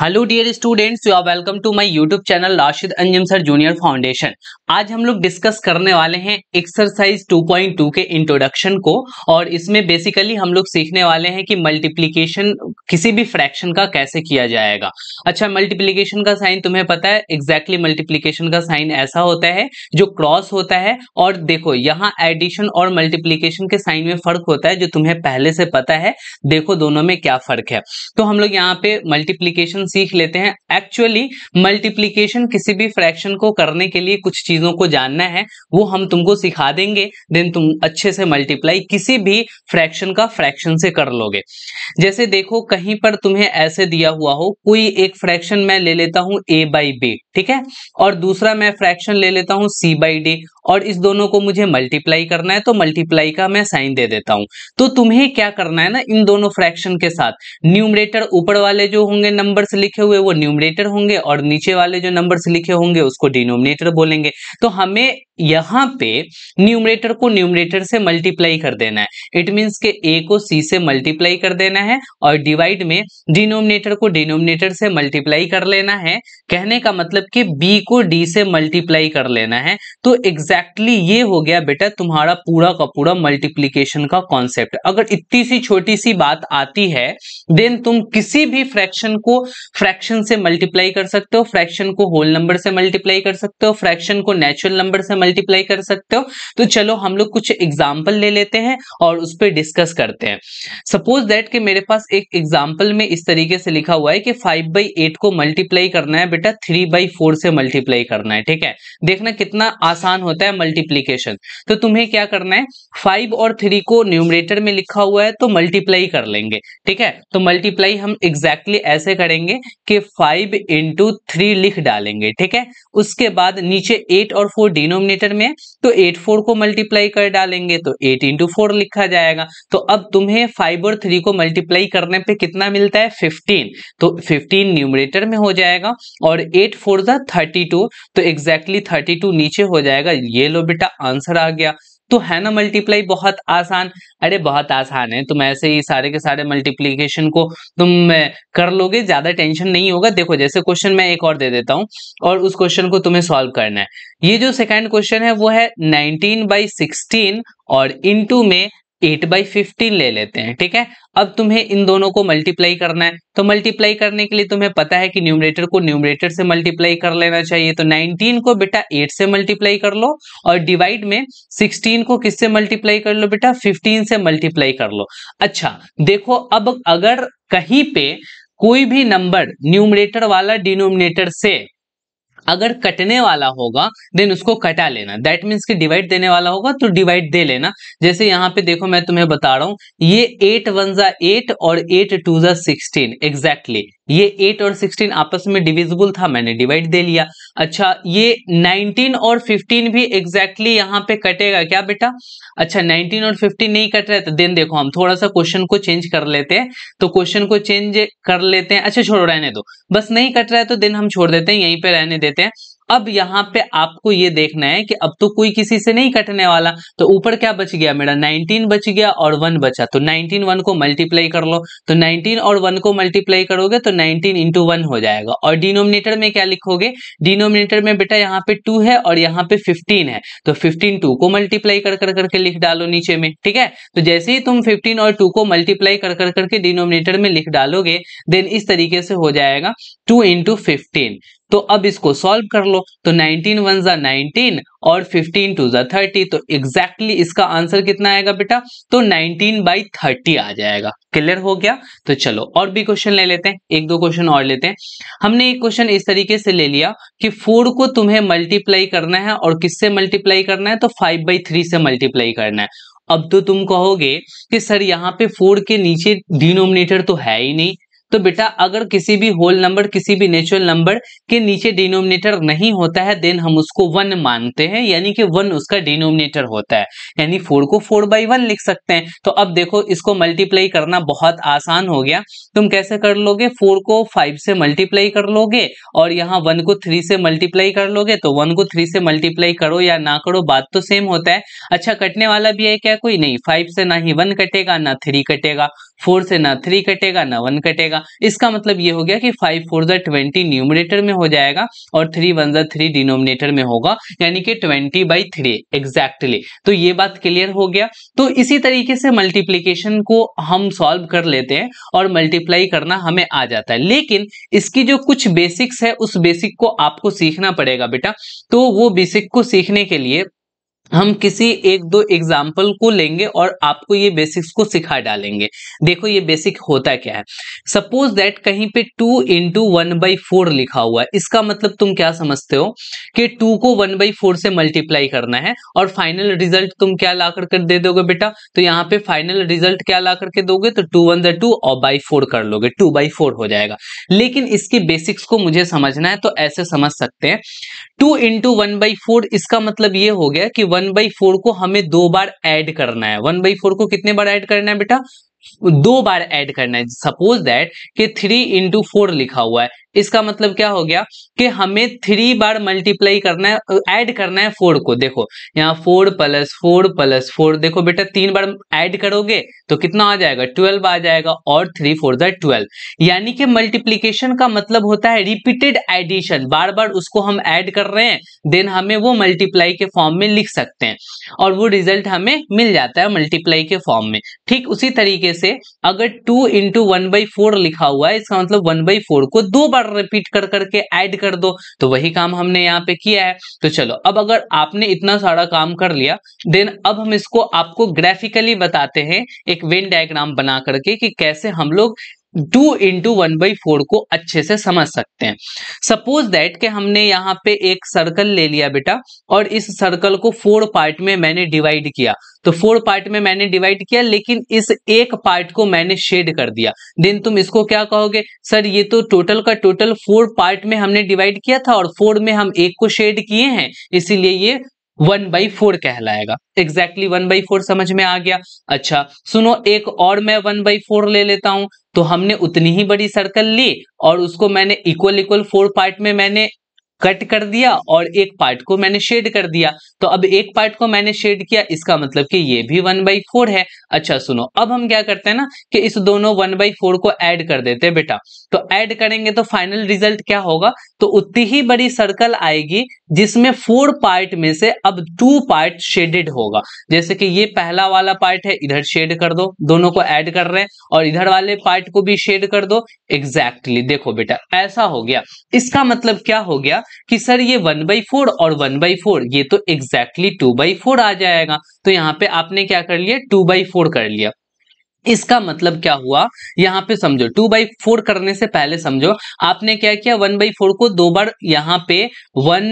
hello dear students you are welcome to my YouTube channel Rashid Anjum sir junior foundation आज हम लोग discuss करने वाले हैं एक्सरसाइज 2.2 के इंट्रोडक्शन को और इसमें बेसिकली हम लोग सीखने वाले हैं कि मल्टीप्लिकेशन किसी भी फ्रैक्शन का कैसे किया जाएगा अच्छा मल्टीप्लीकेशन का साइन तुम्हें पता है एग्जैक्टली exactly मल्टीप्लीकेशन का साइन ऐसा होता है जो क्रॉस होता है और देखो यहाँ एडिशन और मल्टीप्लीकेशन के साइन में फर्क होता है जो तुम्हें पहले से पता है देखो दोनों में क्या फर्क है तो हम लोग यहाँ पे मल्टीप्लीकेशन मल्टीप्लीकेशन सीख लेते हैं एक्चुअली मल्टीप्लीकेशन किसी भी फ्रैक्शन को करने के लिए कुछ चीजों को जानना है वो हम तुमको सिखा देंगे देन तुम अच्छे से मल्टीप्लाई किसी भी फ्रैक्शन का फ्रैक्शन से कर लोगे जैसे देखो कहीं पर तुम्हें ऐसे दिया हुआ हो कोई एक फ्रैक्शन मैं ले लेता हूं ए बाई बी ठीक है और दूसरा मैं फ्रैक्शन ले लेता हूं सी बाई डी और इस दोनों को मुझे मल्टीप्लाई करना है तो मल्टीप्लाई का मैं साइन दे देता हूं तो तुम्हें क्या करना है ना इन दोनों फ्रैक्शन के साथ न्यूमरेटर ऊपर वाले जो होंगे नंबर नंबर्स लिखे हुए वो न्यूमरेटर होंगे और नीचे वाले जो नंबर्स लिखे होंगे उसको डिनोमिनेटर बोलेंगे तो हमें यहाँ पे न्यूमरेटर को न्यूमरेटर से मल्टीप्लाई कर देना है इट मीन्स के ए को सी से मल्टीप्लाई कर देना है और डिवाइड में डिनोमिनेटर को डिनोमिनेटर से मल्टीप्लाई कर लेना है कहने का मतलब कि बी को डी से मल्टीप्लाई कर लेना है तो एग्जैक्टली exactly ये हो गया बेटा तुम्हारा पूरा का पूरा मल्टीप्लीकेशन का कॉन्सेप्ट अगर इतनी सी छोटी सी बात आती है देन तुम किसी भी फ्रैक्शन को फ्रैक्शन से मल्टीप्लाई कर सकते हो फ्रैक्शन को होल नंबर से मल्टीप्लाई कर सकते हो फ्रैक्शन को नेचुरल नंबर से मल्टीप्लाई कर सकते हो तो चलो हम लोग कुछ एग्जाम्पल ले लेते हैं और उस पर डिस्कस करते हैं सपोज दैट कि मेरे पास एक एग्जाम्पल में इस तरीके से लिखा हुआ है कि फाइव बाई एट को मल्टीप्लाई करना है बेटा थ्री बाई फोर से मल्टीप्लाई करना है ठीक है देखना कितना आसान होता है मल्टीप्लीकेशन तो तुम्हें क्या करना है फाइव और थ्री को न्यूमरेटर में लिखा हुआ है तो मल्टीप्लाई कर लेंगे ठीक है तो मल्टीप्लाई हम एग्जैक्टली exactly ऐसे करेंगे कि फाइव इंटू थ्री लिख डालेंगे ठीक है उसके बाद नीचे एट और फोर डिनोमिनेट डिनोमिनेटर में तो एट फोर को मल्टीप्लाई कर डालेंगे तो एट इंटू फोर लिखा जाएगा तो अब तुम्हें फाइव और थ्री को मल्टीप्लाई करने पे कितना मिलता है फिफ्टीन तो फिफ्टीन न्यूमरेटर में हो जाएगा और एट फोर था थर्टी टू तो एग्जैक्टली थर्टी टू नीचे हो जाएगा ये लो बेटा आंसर आ गया तो है ना मल्टीप्लाई बहुत आसान अरे बहुत आसान है तुम ऐसे ही सारे के सारे मल्टीप्लीकेशन को तुम कर लोगे ज्यादा टेंशन नहीं होगा देखो जैसे क्वेश्चन मैं एक और दे देता हूँ और उस क्वेश्चन को तुम्हें सॉल्व करना है ये जो सेकेंड क्वेश्चन है वो है नाइनटीन बाई सिक्सटीन और इनटू में एट बाई फिफ्टीन ले लेते हैं ठीक है अब तुम्हें इन दोनों को मल्टीप्लाई करना है तो मल्टीप्लाई करने के लिए तुम्हें पता है कि न्यूमरेटर को न्यूमरेटर से मल्टीप्लाई कर लेना चाहिए तो 19 को बेटा 8 से मल्टीप्लाई कर लो और डिवाइड में 16 को किससे मल्टीप्लाई कर लो बेटा 15 से मल्टीप्लाई कर लो अच्छा देखो अब अगर कहीं पे कोई भी नंबर न्यूमरेटर वाला डिनोमिनेटर से अगर कटने वाला होगा देन उसको कटा लेना दैट मीन्स कि डिवाइड देने वाला होगा तो डिवाइड दे लेना जैसे यहाँ पे देखो मैं तुम्हें बता रहा हूँ ये एट वन जा एट और एट टू जा सिक्सटीन एग्जैक्टली ये 8 और 16 आपस में डिविजिबल था मैंने डिवाइड दे लिया अच्छा ये 19 और 15 भी एग्जैक्टली exactly यहाँ पे कटेगा क्या बेटा अच्छा 19 और 15 नहीं कट रहे तो देन देखो हम थोड़ा सा क्वेश्चन को चेंज कर लेते हैं तो क्वेश्चन को चेंज कर लेते हैं अच्छा छोड़ो रहने दो बस नहीं कट रहा है तो देन हम छोड़ देते हैं यहीं पे रहने देते हैं अब यहाँ पे आपको ये देखना है कि अब तो कोई किसी से नहीं कटने वाला तो ऊपर क्या बच गया मेरा 19 बच गया और 1 बचा तो 19 1 को मल्टीप्लाई कर लो तो 19 और 1 को मल्टीप्लाई करोगे तो 19 इंटू वन हो जाएगा और डिनोमिनेटर में क्या लिखोगे डिनोमिनेटर में बेटा यहाँ पे टू है और यहाँ पे फिफ्टीन है तो फिफ्टीन टू को मल्टीप्लाई कर कर करके लिख डालो नीचे में ठीक है तो जैसे ही तुम फिफ्टीन और टू को मल्टीप्लाई कर कर करके डिनोमिनेटर में लिख डालोगे देन इस तरीके से हो जाएगा टू इंटू फिफ्टीन तो अब इसको सॉल्व कर लो तो 19 वन जा नाइनटीन और 15 टू जा थर्टी तो एग्जैक्टली exactly इसका आंसर कितना आएगा बेटा तो 19 बाई थर्टी आ जाएगा क्लियर हो गया तो चलो और भी क्वेश्चन ले लेते हैं एक दो क्वेश्चन और लेते हैं हमने एक क्वेश्चन इस तरीके से ले लिया कि फोर को तुम्हें मल्टीप्लाई करना है और किससे मल्टीप्लाई करना है तो फाइव बाई थ्री से मल्टीप्लाई करना है अब तो तुम कहोगे कि सर यहाँ पे फोर के नीचे डिनोमिनेटर तो है ही नहीं तो बेटा अगर किसी भी होल नंबर किसी भी नेचुरल नंबर के नीचे डिनोमिनेटर नहीं होता है देन हम उसको वन मानते हैं यानी कि वन उसका डिनोमिनेटर होता है यानी फोर को फोर बाई वन लिख सकते हैं तो अब देखो इसको मल्टीप्लाई करना बहुत आसान हो गया तुम कैसे कर लोगे फोर को फाइव से मल्टीप्लाई कर लोगे और यहाँ वन को थ्री से मल्टीप्लाई कर लोगे तो वन को थ्री से मल्टीप्लाई करो या ना करो बात तो सेम होता है अच्छा कटने वाला भी है क्या कोई नहीं फाइव से ना ही वन कटेगा ना थ्री कटेगा फोर से ना थ्री कटेगा ना वन कटेगा इसका मतलब ये हो गया कि फाइव फोर जै ट्वेंटी न्यूमिनेटर में हो जाएगा और थ्री वन जै थ्री डिनोमिनेटर में होगा यानी कि ट्वेंटी बाई थ्री एग्जैक्टली तो ये बात क्लियर हो गया तो इसी तरीके से मल्टीप्लीकेशन को हम सॉल्व कर लेते हैं और मल्टीप्लाई करना हमें आ जाता है लेकिन इसकी जो कुछ बेसिक्स है उस बेसिक को आपको सीखना पड़ेगा बेटा तो वो बेसिक को सीखने के लिए हम किसी एक दो एग्जाम्पल को लेंगे और आपको ये बेसिक्स को सिखा डालेंगे देखो ये बेसिक होता क्या है सपोज दैट कहीं पे two into one by four लिखा हुआ है इसका मतलब तुम क्या समझते हो कि टू को वन बाई फोर से मल्टीप्लाई करना है और फाइनल रिजल्ट तुम क्या ला करके कर दे दोगे बेटा तो यहाँ पे फाइनल रिजल्ट क्या ला करके दोगे तो टू वन टू और बाई फोर कर लोगे टू बाई फोर हो जाएगा लेकिन इसके बेसिक्स को मुझे समझना है तो ऐसे समझ सकते हैं two into one by four इसका मतलब ये हो गया कि वन बाई फोर को हमें दो बार ऐड करना है वन बाई फोर को कितने बार ऐड करना है बेटा दो बार ऐड करना है सपोज दैट कि थ्री इंटू फोर लिखा हुआ है इसका मतलब क्या हो गया कि हमें थ्री बार मल्टीप्लाई करना है ऐड करना है फोर को देखो यहाँ four plus four plus four देखो बेटा तीन बार ऐड करोगे तो कितना आ जाएगा ट्वेल्व आ जाएगा और थ्री फोर द ट्वेल्व यानी कि मल्टीप्लीकेशन का मतलब होता है रिपीटेड एडिशन बार बार उसको हम ऐड कर रहे हैं देन हमें वो मल्टीप्लाई के फॉर्म में लिख सकते हैं और वो रिजल्ट हमें मिल जाता है मल्टीप्लाई के फॉर्म में ठीक उसी तरीके से अगर two into one by four लिखा हुआ है इसका मतलब वन बाई फोर को दो बार बार रिपीट कर करके ऐड कर दो तो वही काम हमने यहाँ पे किया है तो चलो अब अगर आपने इतना सारा काम कर लिया देन अब हम इसको आपको ग्राफिकली बताते हैं एक वेन डायग्राम बना करके कि कैसे हम लोग two into one by four को अच्छे से समझ सकते हैं सपोज दैट के हमने यहाँ पे एक सर्कल ले लिया बेटा और इस सर्कल को फोर पार्ट में मैंने डिवाइड किया तो फोर पार्ट में मैंने डिवाइड किया लेकिन इस एक पार्ट को मैंने शेड कर दिया देन तुम इसको क्या कहोगे सर ये तो टोटल का टोटल फोर पार्ट में हमने डिवाइड किया था और फोर में हम एक को शेड किए हैं इसीलिए ये वन बाई फोर कहलाएगा एग्जैक्टली वन बाई फोर समझ में आ गया अच्छा सुनो एक और मैं वन बाई फोर ले लेता हूं तो हमने उतनी ही बड़ी सर्कल ली और उसको मैंने इक्वल इक्वल फोर पार्ट में मैंने कट कर दिया और एक पार्ट को मैंने शेड कर दिया तो अब एक पार्ट को मैंने शेड किया इसका मतलब कि ये भी वन बाई फोर है अच्छा सुनो अब हम क्या करते हैं ना कि इस दोनों वन बाई फोर को ऐड कर देते हैं बेटा तो ऐड करेंगे तो फाइनल रिजल्ट क्या होगा तो उतनी ही बड़ी सर्कल आएगी जिसमें फोर पार्ट में से अब टू पार्ट शेडेड होगा जैसे कि ये पहला वाला पार्ट है इधर शेड कर दो दोनों को ऐड कर रहे हैं और इधर वाले पार्ट को भी शेड कर दो एग्जैक्टली exactly, देखो बेटा ऐसा हो गया इसका मतलब क्या हो गया कि सर ये वन बाई फोर और वन बाई फोर ये तो एग्जैक्टली टू बाई फोर आ जाएगा तो यहाँ पे आपने क्या कर लिया टू बाई फोर कर लिया इसका मतलब क्या हुआ यहाँ पे समझो टू बाई फोर करने से पहले समझो आपने क्या किया वन बाई फोर को दो बार यहाँ पे वन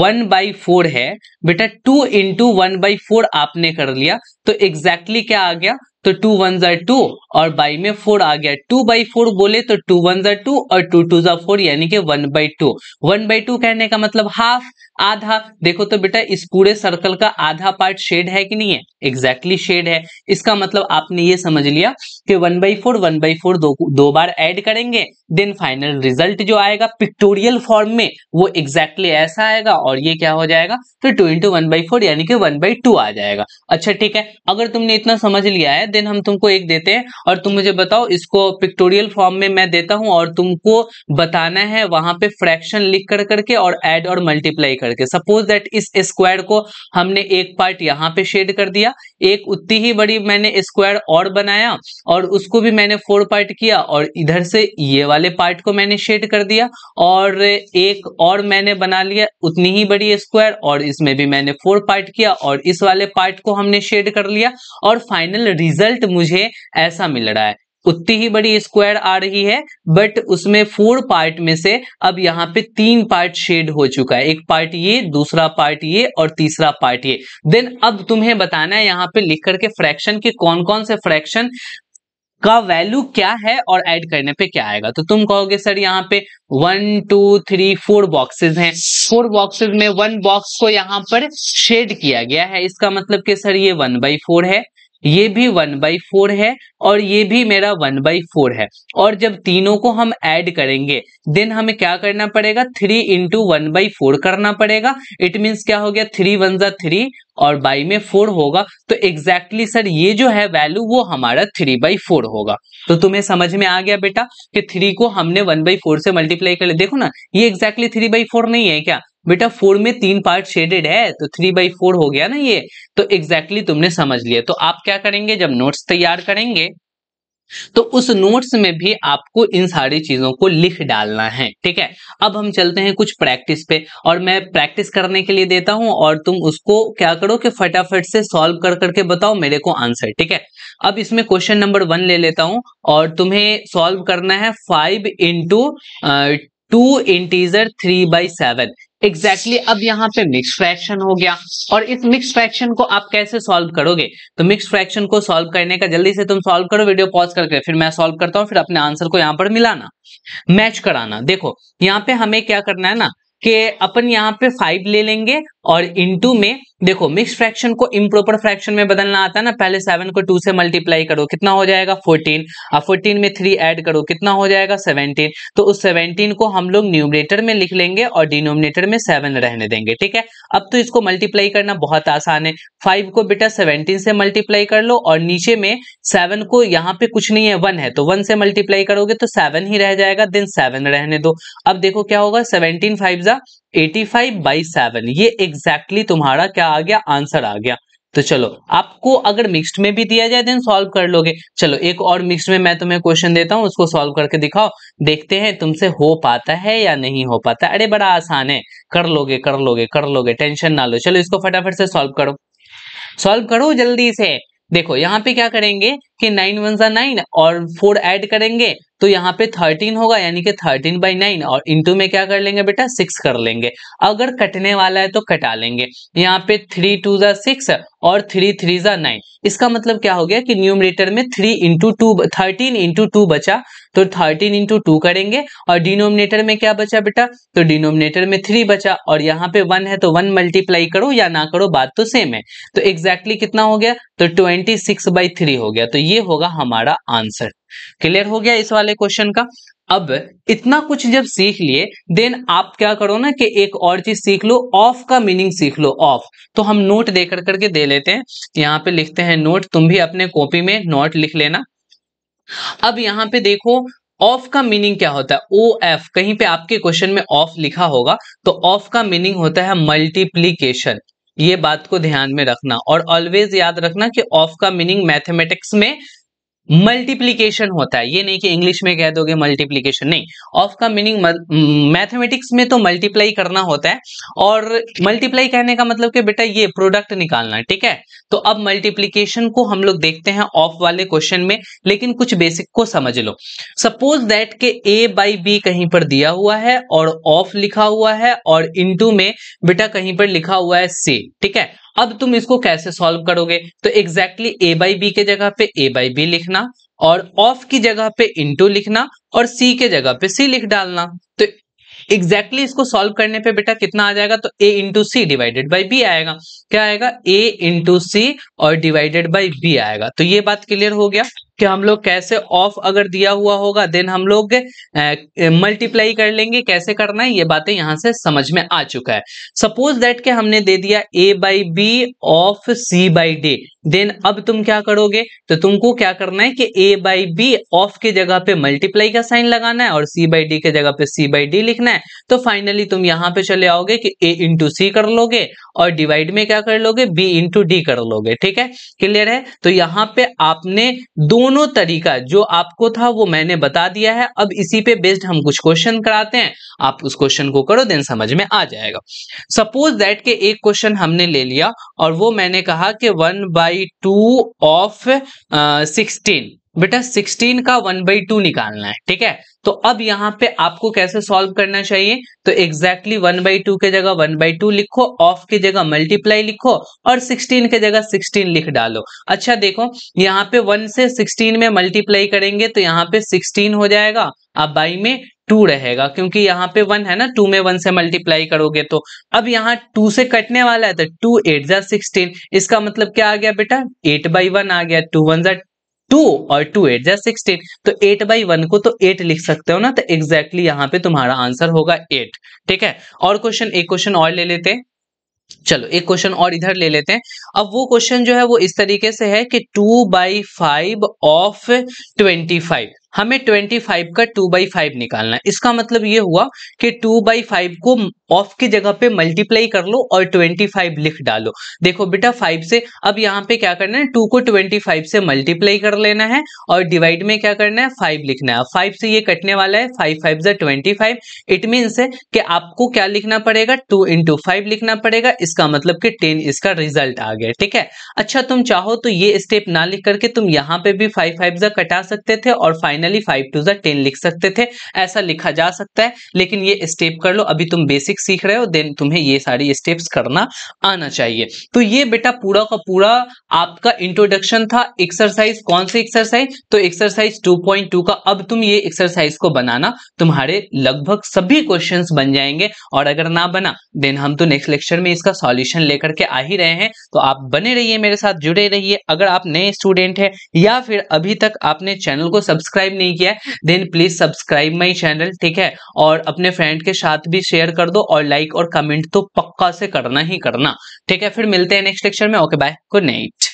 वन बाई फोर है बेटा two into one by four आपने कर लिया तो एग्जैक्टली exactly क्या आ गया तो टू वन जार टू और बाई में फोर आ गया टू बाई फोर बोले तो टू वन जार टू और टू टू जार फोर यानी कि one by two one by two कहने का मतलब हाफ आधा देखो तो बेटा इस पूरे सर्कल का आधा पार्ट शेड है कि नहीं है एग्जैक्टली exactly शेड है इसका मतलब आपने ये समझ लिया कि one by four one by four दो, दो बार ऐड करेंगे देन फाइनल रिजल्ट जो आएगा पिक्टोरियल फॉर्म में वो एग्जैक्टली exactly ऐसा आएगा और ये क्या हो जाएगा तो two into one by four यानी कि वन बाई टू आ जाएगा अच्छा ठीक है अगर तुमने इतना समझ लिया है देन हम तुमको एक देते हैं और तुम मुझे बताओ इसको पिक्टोरियल फॉर्म में मैं देता हूं और तुमको बताना है वहां पे फ्रैक्शन लिख कर करके और एड और मल्टीप्लाई कर करके सपोज दैट इस स्क्वायर को हमने एक पार्ट यहाँ पे शेड कर दिया एक उतनी ही बड़ी मैंने स्क्वायर और बनाया और उसको भी मैंने फोर पार्ट किया और इधर से ये वाले पार्ट को मैंने शेड कर दिया और एक और मैंने बना लिया उतनी ही बड़ी स्क्वायर और इसमें भी मैंने फोर पार्ट किया और इस वाले पार्ट को हमने शेड कर लिया और फाइनल रिजल्ट मुझे ऐसा मिल रहा है उतनी ही बड़ी स्क्वायर आ रही है बट उसमें फोर पार्ट में से अब यहाँ पे तीन पार्ट शेड हो चुका है एक पार्ट ये दूसरा पार्ट ये और तीसरा पार्ट ये देन अब तुम्हें बताना है यहाँ पे लिख करके फ्रैक्शन के कौन कौन से फ्रैक्शन का वैल्यू क्या है और ऐड करने पे क्या आएगा तो तुम कहोगे सर यहाँ पे one two three four boxes हैं फोर बॉक्सेस में वन बॉक्स को यहाँ पर शेड किया गया है इसका मतलब कि सर ये वन बाई फोर है ये भी वन बाई फोर है और ये भी मेरा वन बाई फोर है और जब तीनों को हम ऐड करेंगे देन हमें क्या करना पड़ेगा three into one by four करना पड़ेगा इट मीन्स क्या हो गया थ्री वन जा थ्री और बाई में फोर होगा तो एग्जैक्टली exactly सर ये जो है वैल्यू वो हमारा थ्री बाई फोर होगा तो तुम्हें समझ में आ गया बेटा कि थ्री को हमने वन बाई फोर से मल्टीप्लाई कर लिया देखो ना ये एग्जैक्टली थ्री बाई फोर नहीं है क्या बेटा फोर में तीन पार्ट शेडेड है तो थ्री बाई फोर हो गया ना ये तो एग्जैक्टली exactly तुमने समझ लिया तो आप क्या करेंगे जब नोट्स तैयार करेंगे तो उस नोट्स में भी आपको इन सारी चीजों को लिख डालना है ठीक है अब हम चलते हैं कुछ प्रैक्टिस पे और मैं प्रैक्टिस करने के लिए देता हूं और तुम उसको क्या करो कि फटाफट से सॉल्व कर करके बताओ मेरे को आंसर ठीक है अब इसमें क्वेश्चन नंबर वन ले लेता हूं और तुम्हें सॉल्व करना है five into two integer three by seven exactly exactly, अब यहाँ पे मिक्स फ्रैक्शन हो गया और इस मिक्स फ्रैक्शन को आप कैसे सॉल्व करोगे तो मिक्स फ्रैक्शन को सॉल्व करने का जल्दी से तुम सॉल्व करो वीडियो पॉज करके फिर मैं सॉल्व करता हूँ फिर अपने आंसर को यहाँ पर मिलाना मैच कराना देखो यहाँ पे हमें क्या करना है ना कि अपन यहाँ पे फाइव ले लेंगे और इंटू में देखो मिक्स फ्रैक्शन को इम्प्रोपर फ्रैक्शन में बदलना आता है ना पहले सेवन को टू से मल्टीप्लाई करो कितना हो जाएगा फोर्टीन अब फोर्टीन में थ्री ऐड करो कितना हो जाएगा सेवनटीन तो उस सेवनटीन को हम लोग न्यूमरेटर में लिख लेंगे और डिनोमिनेटर में सेवन रहने देंगे ठीक है अब तो इसको मल्टीप्लाई करना बहुत आसान है फाइव को बेटा सेवनटीन से मल्टीप्लाई कर लो और नीचे में सेवन को यहाँ पे कुछ नहीं है वन है तो वन से मल्टीप्लाई करोगे तो सेवन ही रह जाएगा देन सेवन रहने दो अब देखो क्या होगा सेवनटीन फाइव जा एटी फाइव बाई सेवन ये एग्जैक्टली तुम्हारा क्या आ गया आंसर आ गया तो चलो आपको अगर मिक्स्ड में भी दिया जाए देन सॉल्व कर लोगे चलो एक और मिक्स्ड में मैं तुम्हें क्वेश्चन देता हूँ उसको सॉल्व करके दिखाओ देखते हैं तुमसे हो पाता है या नहीं हो पाता अरे बड़ा आसान है कर लोगे कर लोगे कर लोगे टेंशन ना लो चलो इसको फटाफट से सॉल्व करो सॉल्व करो जल्दी से देखो यहाँ पे क्या करेंगे कि नाइन वन सा नाइन और फोर ऐड करेंगे तो यहाँ पे थर्टीन होगा यानी कि थर्टीन बाई नाइन और इंटू में क्या कर लेंगे बेटा सिक्स कर लेंगे अगर कटने वाला है तो कटा लेंगे यहाँ पे थ्री टू जा सिक्स और थ्री थ्री जा नाइन इसका मतलब क्या हो गया कि न्यूमरेटर में three into two thirteen into two बचा तो थर्टीन इंटू टू करेंगे और डिनोमिनेटर में क्या बचा बेटा तो डिनोमिनेटर में थ्री बचा और यहाँ पे वन है तो वन मल्टीप्लाई करो या ना करो बात तो सेम है तो एग्जैक्टली exactly कितना हो गया तो ट्वेंटी सिक्स बाई थ्री हो गया तो ये होगा हमारा आंसर क्लियर हो गया इस वाले क्वेश्चन का अब इतना कुछ जब सीख लिए देन आप क्या करो ना कि एक और चीज सीख लो ऑफ का मीनिंग सीख लो ऑफ तो हम नोट दे कर करके दे लेते हैं यहाँ पे लिखते हैं नोट तुम भी अपने कॉपी में नोट लिख लेना अब यहाँ पे देखो ऑफ का मीनिंग क्या होता है ओ एफ कहीं पे आपके क्वेश्चन में ऑफ लिखा होगा तो ऑफ का मीनिंग होता है मल्टीप्लीकेशन ये बात को ध्यान में रखना और ऑलवेज याद रखना कि ऑफ का मीनिंग मैथमेटिक्स में मल्टीप्लीकेशन होता है ये नहीं कि इंग्लिश में कह दोगे मल्टीप्लीकेशन नहीं ऑफ का मीनिंग मैथमेटिक्स में तो मल्टीप्लाई करना होता है और मल्टीप्लाई कहने का मतलब कि बेटा ये प्रोडक्ट निकालना ठीक है तो अब मल्टीप्लीकेशन को हम लोग देखते हैं ऑफ वाले क्वेश्चन में लेकिन कुछ बेसिक को समझ लो सपोज दैट के ए बाई बी कहीं पर दिया हुआ है और ऑफ लिखा हुआ है और इंटू में बेटा कहीं पर लिखा हुआ है सी ठीक है अब तुम इसको कैसे सॉल्व करोगे तो एग्जैक्टली ए बाई बी के जगह पे ए बाई बी लिखना और ऑफ की जगह पे इंटू लिखना और सी के जगह पे सी लिख डालना तो एग्जैक्टली exactly इसको सॉल्व करने पे बेटा कितना आ जाएगा तो A into C divided by B आएगा क्या आएगा ए इंटू सी और डिवाइडेड बाई बी आएगा तो ये बात क्लियर हो गया कि हम लोग कैसे ऑफ अगर दिया हुआ होगा देन हम लोग मल्टीप्लाई कर लेंगे कैसे करना है ये बातें यहां से समझ में आ चुका है सपोज दैट के हमने दे दिया A by B of C by D then अब तुम क्या करोगे तो तुमको क्या करना है कि ए बाई बी ऑफ के जगह पे मल्टीप्लाई का साइन लगाना है और सी बाई डी के जगह पे सी बाई डी लिखना है तो फाइनली तुम यहां पे चले आओगे कि ए इंटू सी कर लोगे और डिवाइड में क्या कर लोगे बी इंटू डी कर लोगे ठीक है क्लियर है तो यहां पे आपने दो दोनों तरीका जो आपको था वो मैंने बता दिया है अब इसी पे बेस्ड हम कुछ क्वेश्चन कराते हैं आप उस क्वेश्चन को करो देन समझ में आ जाएगा सपोज दैट के एक क्वेश्चन हमने ले लिया और वो मैंने कहा कि one by two of sixteen बेटा 16 का 1 बाई टू निकालना है ठीक है तो अब यहाँ पे आपको कैसे सॉल्व करना चाहिए तो एग्जैक्टली वन बाई टू के जगह वन बाई टू लिखो ऑफ की जगह मल्टीप्लाई लिखो और 16 के जगह 16 लिख डालो अच्छा देखो यहाँ पे 1 से 16 में मल्टीप्लाई करेंगे तो यहाँ पे 16 हो जाएगा अब बाई में टू रहेगा क्योंकि यहाँ पे वन है ना टू में वन से मल्टीप्लाई करोगे तो अब यहाँ टू से कटने वाला है तो टू एट जा सिक्सटीन इसका मतलब क्या आ गया बेटा एट बाई वन आ गया टू वन जा टू और टू एट जैसे सिक्सटीन तो एट बाई वन को तो एट लिख सकते हो ना तो एग्जैक्टली exactly यहाँ पे तुम्हारा आंसर होगा एट ठीक है और क्वेश्चन एक क्वेश्चन और ले लेते हैं चलो एक क्वेश्चन और इधर ले लेते हैं अब वो क्वेश्चन जो है वो इस तरीके से है कि two by five of twenty five हमें 25 का 2 बाई फाइव निकालना है इसका मतलब ये हुआ कि 2 बाई फाइव को ऑफ की जगह पे मल्टीप्लाई कर लो और 25 लिख डालो देखो बेटा 5 से अब यहाँ पे क्या करना है 2 को 25 से मल्टीप्लाई कर लेना है और डिवाइड में क्या करना है 5 लिखना है 5 से ये कटने वाला है 5 फाइव ज़ा ट्वेंटी इट मीन्स है कि आपको क्या लिखना पड़ेगा टू इंटू लिखना पड़ेगा इसका मतलब कि टेन इसका रिजल्ट आ गया ठीक है अच्छा तुम चाहो तो ये स्टेप ना लिख करके तुम यहाँ पे भी फाइव फाइव ज़ा कटा सकते थे और फाइनल फाइनली फाइव टू जेन लिख सकते थे ऐसा लिखा जा सकता है लेकिन ये स्टेप कर लो अभी तुम बेसिक सीख रहे हो देन तुम्हें ये सारी स्टेप करना आना चाहिए तो ये बेटा पूरा का पूरा आपका इंट्रोडक्शन था एक्सरसाइज कौन सी एक्सरसाइज तो एक्सरसाइज 2.2 का अब तुम ये एक्सरसाइज को बनाना तुम्हारे लगभग सभी क्वेश्चंस बन जाएंगे और अगर ना बना देन हम तो नेक्स्ट लेक्चर में इसका सॉल्यूशन लेकर के आ ही रहे हैं तो आप बने रहिए मेरे साथ जुड़े रहिए अगर आप नए स्टूडेंट हैं या फिर अभी तक आपने चैनल को सब्सक्राइब सब्सक्राइब नहीं किया है then please subscribe my channel ठीक है और अपने फ्रेंड के साथ भी शेयर कर दो और लाइक और कमेंट तो पक्का से करना ही करना ठीक है फिर मिलते हैं नेक्स्ट लेक्चर में ओके बाय गुड नाइट